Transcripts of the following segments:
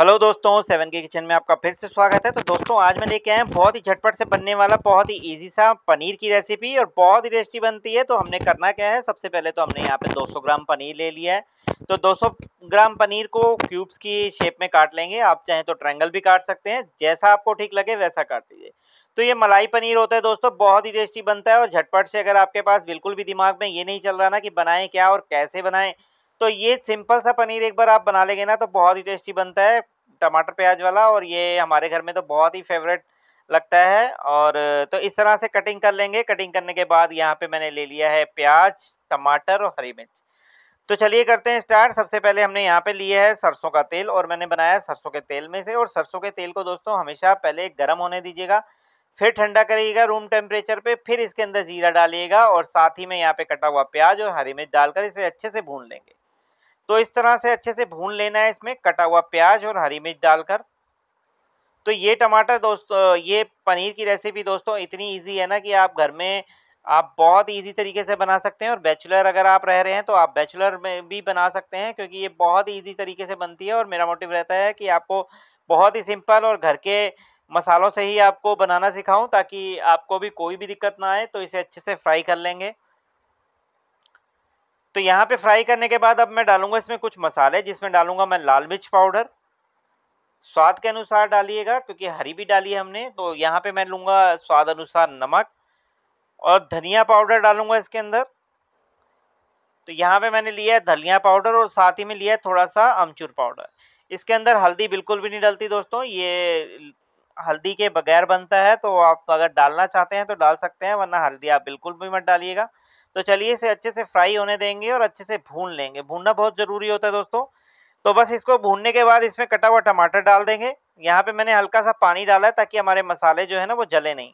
hello दोस्तों seven के kitchen में आपका फिर से स्वागत है तो दोस्तों आज मैं लेके आया बहुत ही झटपट से बनने वाला बहुत ही इजी सा पनीर की रेसिपी और बहुत ही टेस्टी बनती है तो हमने करना क्या है सबसे पहले तो हमने यहाँ पे 200 ग्राम पनीर ले लिया है तो 200 ग्राम पनीर को क्यूब्स की शेप में काट लेंगे आप चाहें तो ट्रैंगल भी काट सकते हैं जैसा आपको ठीक लगे वैसा काट लीजिए तो ये मलाई पनीर होता है दोस्तों बहुत ही टेस्टी बनता है और झटपट से अगर आपके पास बिल्कुल भी दिमाग में ये नहीं चल रहा ना कि बनाएं क्या और कैसे बनाएं तो ये सिंपल सा पनीर एक बार आप बना लेंगे ना तो बहुत ही टेस्टी बनता है टमाटर प्याज वाला और ये हमारे घर में तो बहुत ही फेवरेट लगता है और तो इस तरह से कटिंग कर लेंगे कटिंग करने के बाद यहाँ पे मैंने ले लिया है प्याज टमाटर और हरी मिर्च तो चलिए करते हैं स्टार्ट सबसे पहले हमने यहाँ पे लिया है सरसों का तेल और मैंने बनाया सरसों के तेल में से और सरसों के तेल को दोस्तों हमेशा पहले गर्म होने दीजिएगा फिर ठंडा करिएगा रूम टेम्परेचर पर फिर इसके अंदर जीरा डालिएगा और साथ ही में यहाँ पर कटा हुआ प्याज और हरी मिर्च डालकर इसे अच्छे से भून लेंगे तो इस तरह से अच्छे से भून लेना है इसमें कटा हुआ प्याज और हरी मिर्च डालकर तो ये टमाटर दोस्तों ये पनीर की रेसिपी दोस्तों इतनी इजी है ना कि आप घर में आप बहुत इजी तरीके से बना सकते हैं और बैचलर अगर आप रह रहे हैं तो आप बैचलर में भी बना सकते हैं क्योंकि ये बहुत इजी तरीके से बनती है और मेरा मोटिव रहता है कि आपको बहुत ही सिंपल और घर के मसालों से ही आपको बनाना सिखाऊँ ताकि आपको भी कोई भी दिक्कत ना आए तो इसे अच्छे से फ्राई कर लेंगे तो यहाँ पे फ्राई करने के बाद अब मैं डालूंगा इसमें कुछ मसाले जिसमें डालूंगा मैं लाल मिर्च पाउडर स्वाद के अनुसार डालिएगा क्योंकि हरी भी डाली है हमने तो यहाँ पे मैं लूँगा स्वाद अनुसार नमक और धनिया पाउडर डालूंगा इसके अंदर तो यहाँ पे मैंने लिया है धनिया पाउडर और साथ ही में लिया है थोड़ा सा अमचूर पाउडर इसके अंदर हल्दी बिल्कुल भी नहीं डलती दोस्तों ये हल्दी के बगैर बनता है तो आप अगर डालना चाहते हैं तो डाल सकते हैं वरना हल्दी आप बिल्कुल भी मत डालिएगा तो चलिए इसे अच्छे से फ्राई होने देंगे और अच्छे से भून लेंगे भूनना बहुत ज़रूरी होता है दोस्तों तो बस इसको भूनने के बाद इसमें कटा हुआ टमाटर डाल देंगे यहाँ पे मैंने हल्का सा पानी डाला है ताकि हमारे मसाले जो है ना वो जले नहीं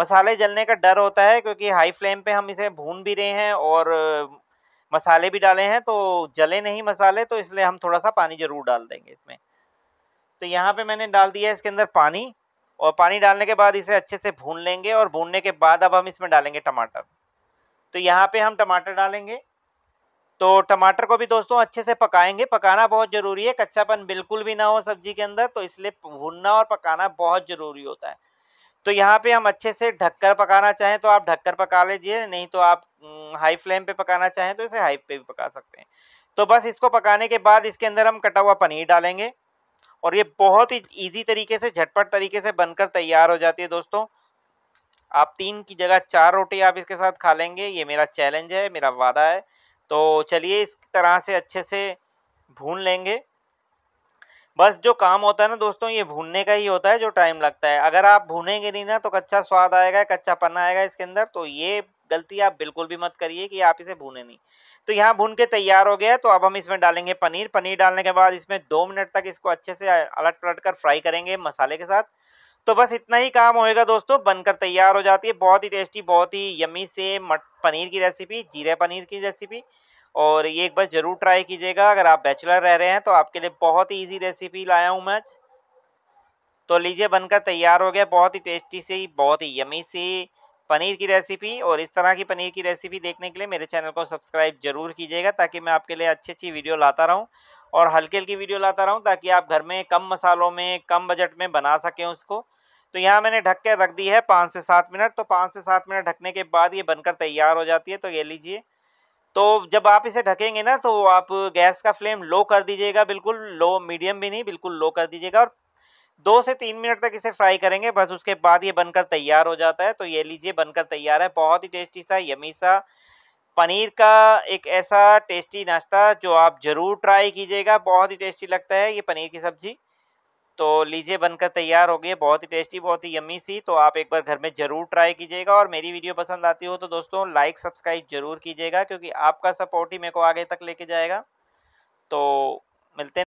मसाले जलने का डर होता है क्योंकि हाई फ्लेम पे हम इसे भून भी रहे हैं और मसाले भी डाले हैं तो जले नहीं मसाले तो इसलिए हम थोड़ा सा पानी ज़रूर डाल देंगे इसमें तो यहाँ पे मैंने डाल दिया इसके अंदर पानी और पानी डालने के बाद इसे अच्छे से भून लेंगे और भूनने के बाद अब हम इसमें डालेंगे टमाटर तो यहाँ पे हम टमाटर डालेंगे तो टमाटर को भी दोस्तों अच्छे से पकाएंगे पकाना बहुत ज़रूरी है कच्चापन बिल्कुल भी ना हो सब्जी के अंदर तो इसलिए भुनना और पकाना बहुत ज़रूरी होता है तो यहाँ पे हम अच्छे से ढककर पकाना चाहें तो आप ढककर पका लीजिए नहीं तो आप हाई फ्लेम पे पकाना चाहें तो इसे हाई पे भी पका सकते हैं तो बस इसको पकाने के बाद इसके अंदर हम कटा हुआ पनीर डालेंगे और ये बहुत ही ईजी तरीके से झटपट तरीके से बनकर तैयार हो जाती है दोस्तों आप तीन की जगह चार रोटी आप इसके साथ खा लेंगे ये मेरा चैलेंज है मेरा वादा है तो चलिए इस तरह से अच्छे से भून लेंगे बस जो काम होता है ना दोस्तों ये भूनने का ही होता है जो टाइम लगता है अगर आप भूनेंगे नहीं ना तो कच्चा स्वाद आएगा कच्चा पन्ना आएगा इसके अंदर तो ये गलती आप बिल्कुल भी मत करिए कि आप इसे भूने नहीं तो यहाँ भून के तैयार हो गया तो अब हम इसमें डालेंगे पनीर पनीर डालने के बाद इसमें दो मिनट तक इसको अच्छे से अलट पलट कर फ्राई करेंगे मसाले के साथ तो बस इतना ही काम होएगा दोस्तों बनकर तैयार हो जाती है बहुत ही टेस्टी बहुत ही यमी से मट पनीर की रेसिपी जीरे पनीर की रेसिपी और ये एक बार ज़रूर ट्राई कीजिएगा अगर आप बैचलर रह रहे हैं तो आपके लिए बहुत ही ईजी रेसिपी लाया हूँ मैं आज तो लीजिए बनकर तैयार हो गया बहुत ही टेस्टी सी बहुत ही यमी सी पनीर की रेसिपी और इस तरह की पनीर की रेसिपी देखने के लिए मेरे चैनल को सब्सक्राइब जरूर कीजिएगा ताकि मैं आपके लिए अच्छी अच्छी वीडियो लाता रहूं और हल्के हल्की वीडियो लाता रहूं ताकि आप घर में कम मसालों में कम बजट में बना सकें उसको तो यहाँ मैंने ढक के रख दी है पाँच से सात मिनट तो पाँच से सात मिनट ढकने के बाद ये बनकर तैयार हो जाती है तो ये लीजिए तो जब आप इसे ढकेंगे ना तो आप गैस का फ्लेम लो कर दीजिएगा बिल्कुल लो मीडियम भी नहीं बिल्कुल लो कर दीजिएगा और दो से तीन मिनट तक इसे फ्राई करेंगे बस उसके बाद ये बनकर तैयार हो जाता है तो ये लीजिए बनकर तैयार है बहुत ही टेस्टी सा यमी सा पनीर का एक ऐसा टेस्टी नाश्ता जो आप ज़रूर ट्राई कीजिएगा बहुत ही टेस्टी लगता है ये पनीर की सब्ज़ी तो लीजिए बनकर तैयार हो गई बहुत ही टेस्टी बहुत ही यमी सी तो आप एक बार घर में ज़रूर ट्राई कीजिएगा और मेरी वीडियो पसंद आती हो तो दोस्तों लाइक सब्सक्राइब ज़रूर कीजिएगा क्योंकि आपका सपोर्ट ही मेरे को आगे तक लेके जाएगा तो मिलते हैं